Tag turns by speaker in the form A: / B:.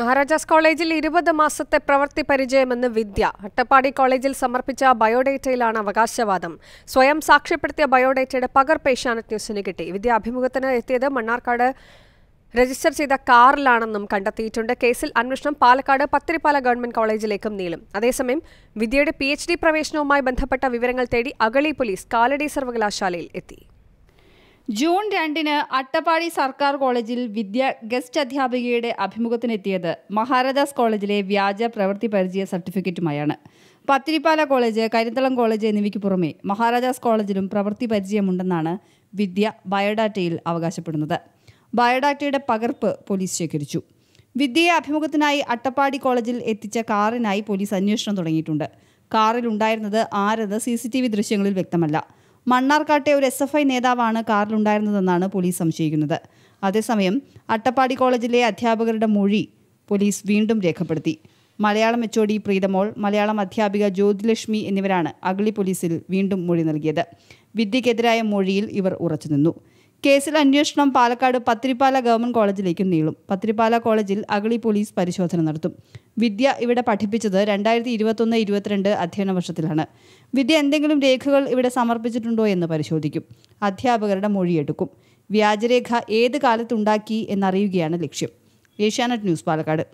A: മഹാരാജാസ് കോളേജിൽ ഇരുപത് മാസത്തെ പ്രവൃത്തി പരിചയമെന്ന് വിദ്യ അട്ടപ്പാടി കോളേജിൽ സമർപ്പിച്ച ബയോഡേറ്റയിലാണ് അവകാശവാദം സ്വയം സാക്ഷ്യപ്പെടുത്തിയ ബയോഡേറ്റയുടെ പകർപ്പ് ഏഷ്യാനെറ്റ് ന്യൂസിന് കിട്ടി വിദ്യ അഭിമുഖത്തിന് എത്തിയത് മണ്ണാർക്കാട് രജിസ്റ്റർ ചെയ്ത കാറിലാണെന്നും കണ്ടെത്തിയിട്ടുണ്ട് കേസിൽ അന്വേഷണം പാലക്കാട് പത്തിരിപ്പാല ഗവൺമെന്റ് കോളേജിലേക്കും നീളും അതേസമയം വിദ്യയുടെ പി പ്രവേശനവുമായി ബന്ധപ്പെട്ട വിവരങ്ങൾ തേടി അഗളി പോലീസ് കാലടി സർവകലാശാലയിൽ എത്തി ജൂൺ രണ്ടിന് അട്ടപ്പാടി സർക്കാർ കോളേജിൽ വിദ്യ ഗസ്റ്റ്
B: അധ്യാപികയുടെ അഭിമുഖത്തിനെത്തിയത് മഹാരാജാസ് കോളേജിലെ വ്യാജ പ്രവൃത്തി പരിചയ സർട്ടിഫിക്കറ്റുമായാണ് പത്തിരിപ്പാല കോളേജ് കരിന്തളം കോളേജ് എന്നിവയ്ക്ക് പുറമെ മഹാരാജാസ് കോളേജിലും പ്രവൃത്തി പരിചയമുണ്ടെന്നാണ് വിദ്യ ബയോഡാറ്റയിൽ അവകാശപ്പെടുന്നത് ബയോഡാറ്റയുടെ പകർപ്പ് പോലീസ് ശേഖരിച്ചു വിദ്യയെ അഭിമുഖത്തിനായി അട്ടപ്പാടി കോളേജിൽ എത്തിച്ച കാറിനായി പോലീസ് അന്വേഷണം തുടങ്ങിയിട്ടുണ്ട് കാറിലുണ്ടായിരുന്നത് ആരെന്ന് സി സി ടി വി ദൃശ്യങ്ങളിൽ വ്യക്തമല്ല മണ്ണാർക്കാട്ടെ ഒരു എസ് എഫ് ഐ നേതാവാണ് കാറിലുണ്ടായിരുന്നതെന്നാണ് പോലീസ് സംശയിക്കുന്നത് അതേസമയം അട്ടപ്പാടി കോളേജിലെ അധ്യാപകരുടെ മൊഴി പോലീസ് വീണ്ടും രേഖപ്പെടുത്തി മലയാളം എച്ച് പ്രീതമോൾ മലയാളം അധ്യാപിക ജ്യോതിലക്ഷ്മി എന്നിവരാണ് അഗളി പോലീസിൽ വീണ്ടും മൊഴി നൽകിയത് വിദ്യക്കെതിരായ മൊഴിയിൽ ഇവർ ഉറച്ചുനിന്നു കേസിൽ അന്വേഷണം പാലക്കാട് പത്തിരിപ്പാല ഗവൺമെന്റ് കോളേജിലേക്കും നീളും പത്തിരിപ്പാല കോളേജിൽ അഗളി പോലീസ് പരിശോധന നടത്തും വിദ്യ ഇവിടെ പഠിപ്പിച്ചത് രണ്ടായിരത്തി ഇരുപത്തൊന്ന് ഇരുപത്തിരണ്ട് അധ്യയന വർഷത്തിലാണ് വിദ്യ എന്തെങ്കിലും രേഖകൾ ഇവിടെ സമർപ്പിച്ചിട്ടുണ്ടോ എന്ന് പരിശോധിക്കും അധ്യാപകരുടെ മൊഴിയെടുക്കും വ്യാജരേഖ ഏത് കാലത്തുണ്ടാക്കി എന്നറിയുകയാണ് ലക്ഷ്യം ഏഷ്യാനെറ്റ് ന്യൂസ് പാലക്കാട്